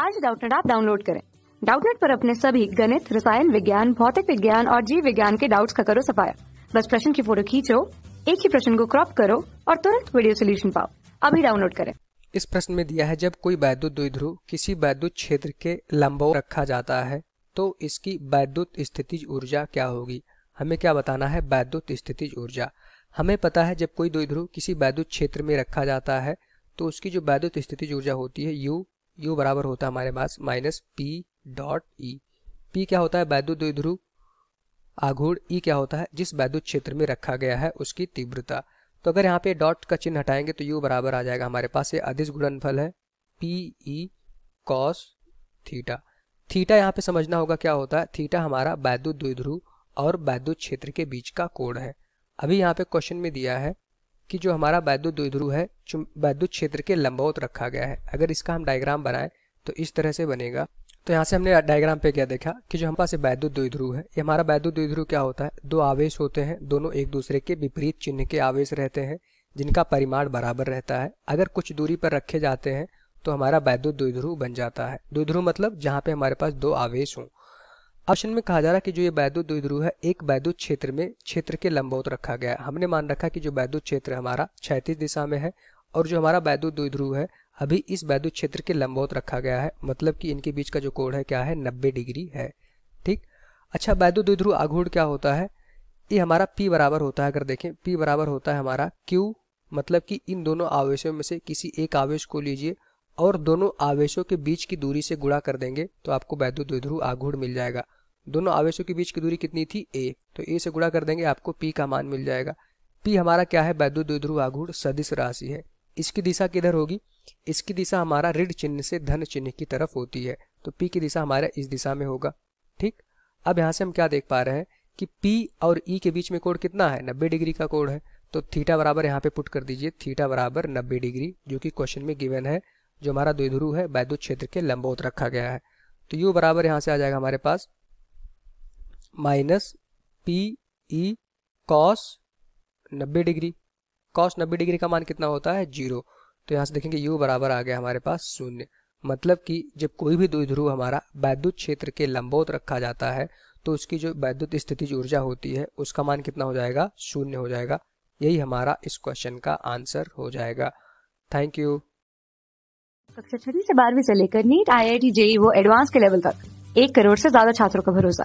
आज डाउटनेट आप डाउनलोड करें डाउटनेट पर अपने सभी गणित रसायन विज्ञान भौतिक विज्ञान और जीव विज्ञान के डाउट्स का करो सफाया बस प्रश्न की फोटो खींचो एक ही प्रश्न को क्रॉप करो और तुरंत वीडियो सोल्यूशन पाओ अभी डाउनलोड करें इस प्रश्न में दिया है जब कोई वैद्युत द्विध्रुव किसी वैद्युत क्षेत्र के लंबो रखा जाता है तो इसकी वैद्युत स्थिति ऊर्जा क्या होगी हमें क्या बताना है वैद्युत स्थिति ऊर्जा हमें पता है जब कोई द्विध्रुव किसी वैद्युत क्षेत्र में रखा जाता है तो उसकी जो वैद्युत स्थिति ऊर्जा होती है यू यू बराबर होता है हमारे पास minus P dot E e। P क्या होता है वैद्युत द्विध्रुव आघूर्ण ई e क्या होता है जिस वैद्युत क्षेत्र में रखा गया है उसकी तीव्रता तो अगर यहाँ पे डॉट का चिन्ह हटाएंगे तो यू बराबर आ जाएगा हमारे पास ये अधिस गुणनफल है P E cos theta theta यहाँ पे समझना होगा क्या होता है थीटा हमारा वैद्युत द्विध्रुव और वैद्युत क्षेत्र के बीच का कोण है अभी यहाँ पे क्वेश्चन में दिया है कि जो हमारा वैद्युत द्विध्रुव है वैद्युत क्षेत्र के लंबवत रखा गया है अगर इसका हम डायग्राम बनाएं तो इस तरह से बनेगा तो यहाँ से हमने डायग्राम पे क्या देखा कि जो हमारे पास वैद्युत द्विध्रुव है ये हमारा वैद्युत द्विध्रुव क्या होता है दो आवेश होते हैं दोनों एक दूसरे के विपरीत चिन्ह के आवेश रहते हैं जिनका परिमाण बराबर रहता है अगर कुछ दूरी पर रखे जाते हैं तो हमारा वैद्युत द्विध्रुव बन जाता है द्विध्रुव मतलब जहाँ पे हमारे पास दो आवेश हों ऑप्शन में कहा जा रहा है कि जो ये वैद्युत द्विध्रुव है एक वैद्युत क्षेत्र में क्षेत्र के लंबवत रखा गया है हमने मान रखा कि जो वैद्युत क्षेत्र हमारा क्षैतिज दिशा में है और जो हमारा वैद्युत द्विध्रुव है अभी इस वैद्युत क्षेत्र के लंबवत रखा गया है मतलब कि इनके बीच का जो कोण है क्या है नब्बे डिग्री है ठीक अच्छा वैद्युत द्विध्रुव आघूर्ण क्या होता है ये हमारा पी बराबर होता है अगर देखें पी बराबर होता है हमारा क्यू मतलब कि इन दोनों आवेशों में से किसी एक आवेश को लीजिए और दोनों आवेशों के बीच की दूरी से गुणा कर देंगे तो आपको वैद्युत द्विध्रुव आघूर्ण मिल जाएगा दोनों आवेशों के बीच की दूरी कितनी थी ए तो ए से गुणा कर देंगे आपको पी का मान मिल जाएगा पी हमारा क्या है वैद्युत द्विध्रुव सदिश राशि है इसकी दिशा किधर होगी इसकी दिशा हमारा ऋण चिन्ह से धन चिन्ह की तरफ होती है तो पी की दिशा हमारा इस दिशा में होगा ठीक अब यहाँ से हम क्या देख पा रहे हैं कि पी और ई e के बीच में कोण कितना है नब्बे डिग्री का कोण है तो थीटा बराबर यहाँ पे पुट कर दीजिए थीटा बराबर नब्बे डिग्री जो कि क्वेश्चन में गिवन है जो हमारा द्विध्रुव है वैद्युत क्षेत्र के लंबोत रखा गया है तो यू बराबर यहाँ से आ जाएगा हमारे पास माइनस पी ई कॉस नब्बे डिग्री कॉस नब्बे डिग्री का मान कितना होता है जीरो तो यहाँ से देखेंगे यू बराबर आ गया हमारे पास शून्य मतलब कि जब कोई भी द्विध्रुव हमारा वैद्युत क्षेत्र के लंबोत रखा जाता है तो उसकी जो वैद्युत स्थिति ऊर्जा होती है उसका मान कितना हो जाएगा शून्य हो जाएगा यही हमारा इस क्वेश्चन का आंसर हो जाएगा थैंक यू कक्षा छठी से बारहवीं से लेकर NEET I I T JEE वो एडवांस के लेवल तक एक करोड़ से ज्यादा छात्रों का भरोसा